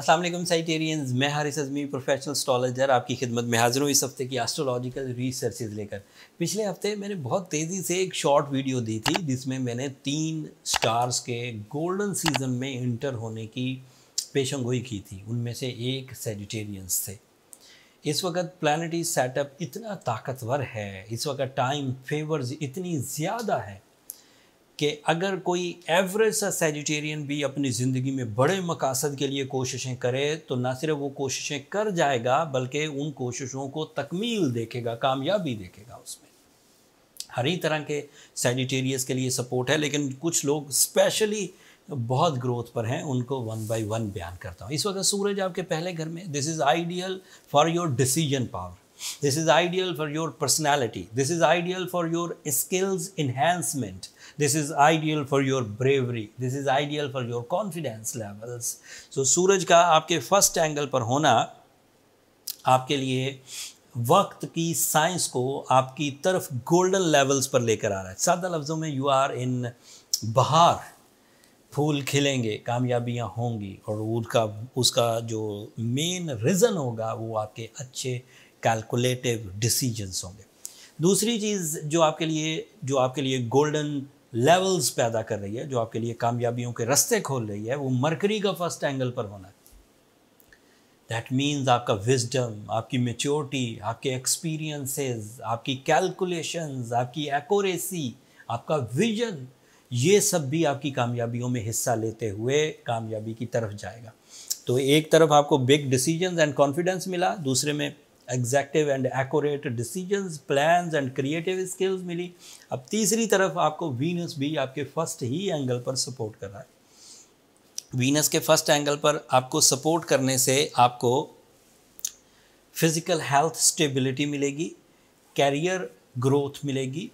असल साइटेरियंस मैं हारिस अजमी प्रोफेशनल स्टॉलजर आपकी खिदमत में हाजिर हूँ इस हफ्ते की एस्ट्रोलॉजिकल रिसर्चेज लेकर पिछले हफ्ते मैंने बहुत तेज़ी से एक शॉर्ट वीडियो दी थी जिसमें मैंने तीन स्टार्स के गोल्डन सीजन में इंटर होने की पेशन गोई की थी उनमें से एक सेजिटेरियंस थे इस वक्त प्लानिटी सेटअप इतना ताकतवर है इस वक्त टाइम फेवर्स इतनी ज़्यादा है कि अगर कोई एवरेज सा सेजिटेरियन भी अपनी ज़िंदगी में बड़े मकासद के लिए कोशिशें करे तो ना सिर्फ वो कोशिशें कर जाएगा बल्कि उन कोशिशों को तकमील देखेगा कामयाबी देखेगा उसमें हर ही तरह के सेजिटेरियस के लिए सपोर्ट है लेकिन कुछ लोग स्पेशली बहुत ग्रोथ पर हैं उनको वन बाई वन बयान करता हूँ इस वक्त सूरज आपके पहले घर में this is ideal for your decision power this is ideal for your personality this is ideal for your skills enhancement this is ideal for your bravery this is ideal for your confidence levels so सूरज का आपके first angle पर होना आपके लिए वक्त की science को आपकी तरफ गोल्डन लेवल्स पर लेकर आ रहा है सादा लफ्जों में यू आर इन बहार फूल खिलेंगे कामयाबियाँ होंगी और उसका उसका जो मेन रीज़न होगा वो आपके अच्छे कैलकुलेटिव डिसीजंस होंगे दूसरी चीज़ जो आपके लिए जो आपके लिए गोल्डन लेवल्स पैदा कर रही है जो आपके लिए कामयाबियों के रास्ते खोल रही है वो मरकरी का फर्स्ट एंगल पर होना है दैट मीन्स आपका विजडम आपकी मेच्योरिटी आपके एक्सपीरियंसेस आपकी कैलकुलेशंस आपकी एक्यूरेसी आपका विजन ये सब भी आपकी कामयाबियों में हिस्सा लेते हुए कामयाबी की तरफ जाएगा तो एक तरफ आपको बिग डिसीजंस एंड कॉन्फिडेंस मिला दूसरे में executive and accurate decisions plan and creative skills मिली अब तीसरी तरफ आपको वीनस भी आपके फर्स्ट ही एंगल पर सपोर्ट कर रहा है वीनस के फर्स्ट एंगल पर आपको सपोर्ट करने से आपको फिज़िकल हेल्थ स्टेबिलिटी मिलेगी कैरियर ग्रोथ मिलेगी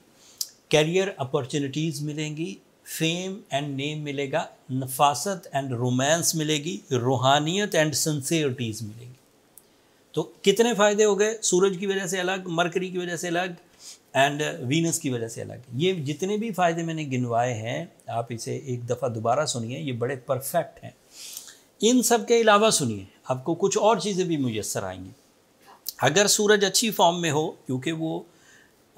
कैरियर अपॉर्चुनिटीज़ मिलेंगी फेम एंड नेम मिलेगा नफासत एंड रोमांस मिलेगी रूहानियत एंड सेंसेरिटीज़ मिलेगी तो कितने फ़ायदे हो गए सूरज की वजह से अलग मरकरी की वजह से अलग एंड वीनस uh, की वजह से अलग ये जितने भी फ़ायदे मैंने गिनवाए हैं आप इसे एक दफ़ा दोबारा सुनिए ये बड़े परफेक्ट हैं इन सब के अलावा सुनिए आपको कुछ और चीज़ें भी मुयसर आएंगी अगर सूरज अच्छी फॉर्म में हो क्योंकि वो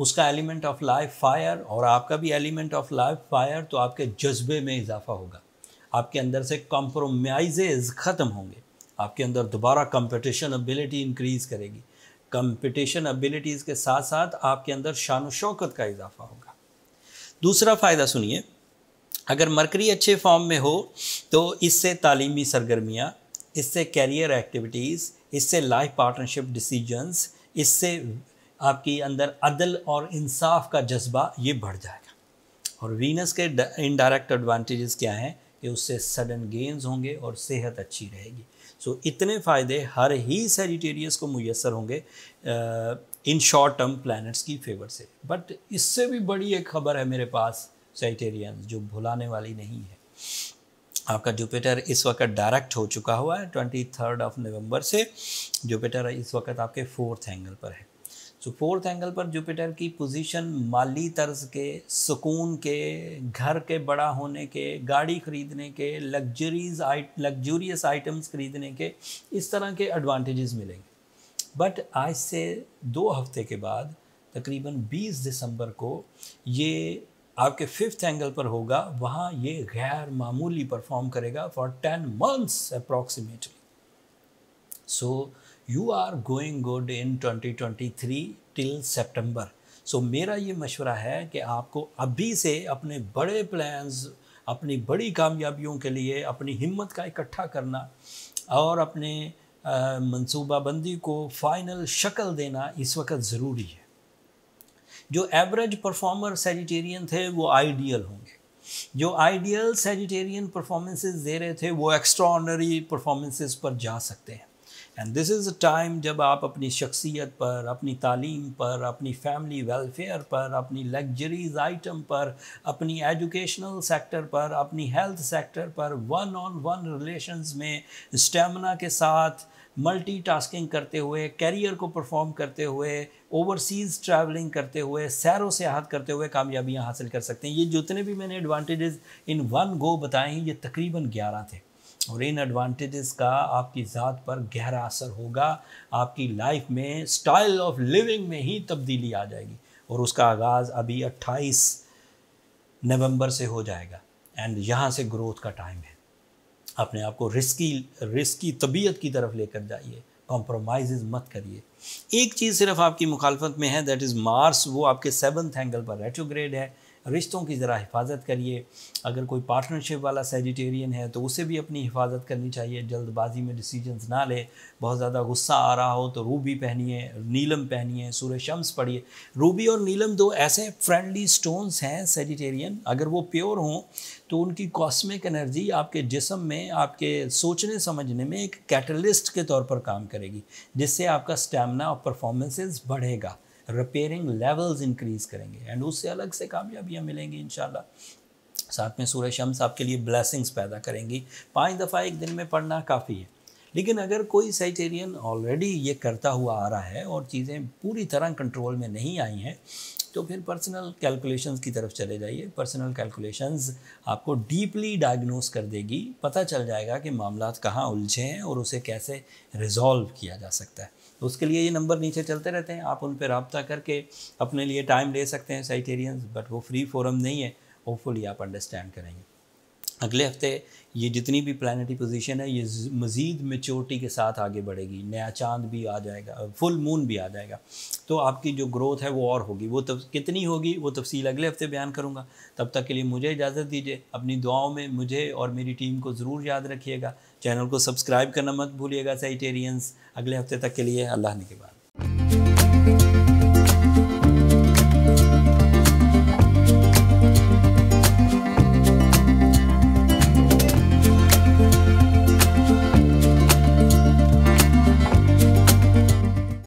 उसका एलिमेंट ऑफ लाइफ फायर और आपका भी एलिमेंट ऑफ लाइफ फायर तो आपके जज्बे में इजाफा होगा आपके अंदर से कॉम्प्रोमाइजेज ख़त्म होंगे आपके अंदर दोबारा कंपटीशन एबिलिटी इंक्रीज करेगी कंपटीशन एबिलिटीज़ के साथ साथ आपके अंदर शान शौकत का इजाफा होगा दूसरा फ़ायदा सुनिए अगर मरकरी अच्छे फॉर्म में हो तो इससे तालीमी सरगर्मियाँ इससे कैरियर एक्टिविटीज़ इससे लाइफ पार्टनरशिप डिसीजंस इससे आपके अंदर अदल और इंसाफ का जज्बा ये बढ़ जाएगा और वीनस के इनडायरेक्ट एडवांटेजेस क्या हैं कि उससे सडन गेंस होंगे और सेहत अच्छी रहेगी सो so, इतने फ़ायदे हर ही सेजिटेरियस को मैसर होंगे इन शॉर्ट टर्म प्लैनेट्स की फेवर से बट इससे भी बड़ी एक खबर है मेरे पास सेजिटेरियंस जो भुलाने वाली नहीं है आपका जुपिटर इस वक्त डायरेक्ट हो चुका हुआ है ट्वेंटी थर्ड ऑफ नवंबर से जुपिटर इस वक्त आपके फोर्थ एंगल पर है सो फोर्थ एंगल पर जुपिटर की पोजीशन माली तर्ज के सुकून के घर के बड़ा होने के गाड़ी खरीदने के लग्जरीज आइट लग्जूरियस आइटम्स खरीदने के इस तरह के एडवांटेजेस मिलेंगे बट आज से दो हफ्ते के बाद तकरीबन 20 दिसंबर को ये आपके फिफ्थ एंगल पर होगा वहाँ ये गैर मामूली परफॉर्म करेगा for ten months approximately so so, you are going good in 2023 till September so मेरा ये मशवरा है कि आपको अभी से अपने बड़े प्लान्स अपनी बड़ी कामयाबियों के लिए अपनी हिम्मत का इकट्ठा करना और अपने मनसूबाबंदी को फाइनल शक्ल देना इस वक्त ज़रूरी है जो एवरेज परफॉर्मर सेजिटेरियन थे वो आइडियल होंगे जो आइडियल सेजिटेरियन परफॉर्मेंसेस दे रहे थे वो एक्स्ट्रॉर्डनरी परफॉर्मेंसेस पर जा सकते हैं and this is a time जब आप अपनी शख्सियत पर अपनी तालीम पर अपनी फैमिली वेलफेयर पर अपनी लग्जरीज आइटम पर अपनी एजुकेशनल सेक्टर पर अपनी हेल्थ सेक्टर पर वन ऑन वन रिलेशंस में स्टेमिना के साथ मल्टीटास्किंग करते हुए कैरियर को परफॉर्म करते हुए ओवरसीज़ ट्रैवलिंग करते हुए सैर सियाहत करते हुए कामयाबियाँ हासिल कर सकते हैं ये जितने भी मैंने एडवांटेजेस इन वन गो बताए हैं ये तकरीबन ग्यारह थे और इन एडवांटेजेस का आपकी ज़ात पर गहरा असर होगा आपकी लाइफ में स्टाइल ऑफ लिविंग में ही तब्दीली आ जाएगी और उसका आगाज़ अभी 28 नवंबर से हो जाएगा एंड यहाँ से ग्रोथ का टाइम है अपने आप को रिस्की रिस्की तबीयत की तरफ लेकर जाइए कॉम्प्रोमाइज मत करिए एक चीज़ सिर्फ आपकी मुखालफत में है दैट इज़ मार्स वो आपके सेवन्थ एंगल पर रेट्रोग्रेड है रिश्तों की ज़रा हिफाजत करिए अगर कोई पार्टनरशिप वाला सेजिटेरियन है तो उसे भी अपनी हिफाजत करनी चाहिए जल्दबाजी में डिसीजंस ना ले बहुत ज़्यादा गुस्सा आ रहा हो तो रूबी पहनिए नीलम पहनिए सूर्य शम्स पढ़िए रूबी और नीलम दो ऐसे फ्रेंडली स्टोन्स हैं सेजिटेरियन अगर वो प्योर हों तो उनकी कॉस्मिक एनर्जी आपके जिसम में आपके सोचने समझने में एक कैटलिस्ट के तौर पर काम करेगी जिससे आपका स्टेमिना और परफॉर्मेंसेस बढ़ेगा रिपेयरिंग लेवल्स इंक्रीज करेंगे एंड उससे अलग से कामयाबियाँ मिलेंगी इन साथ में सूर्य शम्स आपके लिए ब्लेसिंग्स पैदा करेंगी पाँच दफ़ा एक दिन में पढ़ना काफ़ी है लेकिन अगर कोई साइटेरियन ऑलरेडी ये करता हुआ आ रहा है और चीज़ें पूरी तरह कंट्रोल में नहीं आई हैं तो फिर पर्सनल कैलकुलेशंस की तरफ चले जाइए पर्सनल कैलकुलेशंस आपको डीपली डायग्नोस कर देगी पता चल जाएगा कि मामला कहाँ उलझे हैं और उसे कैसे रिजॉल्व किया जा सकता है तो उसके लिए ये नंबर नीचे चलते रहते हैं आप उन पर रबता करके अपने लिए टाइम ले सकते हैं साइटेरियंस बट वो फ्री फोरम नहीं है होपफुली आप अंडरस्टैंड करेंगे अगले हफ्ते ये जितनी भी प्लानटरी पोजीशन है ये मज़ीद मेचोरटी के साथ आगे बढ़ेगी नया चांद भी आ जाएगा फुल मून भी आ जाएगा तो आपकी जो ग्रोथ है वो और होगी वो तब कितनी होगी वो तफसील अगले हफ्ते बयान करूँगा तब तक के लिए मुझे इजाज़त दीजिए अपनी दुआओं में मुझे और मेरी टीम को ज़रूर याद रखिएगा चैनल को सब्सक्राइब करना मत भूलिएगा साइटेरियंस अगले हफ्ते तक के लिए अल्लाह ने के बाद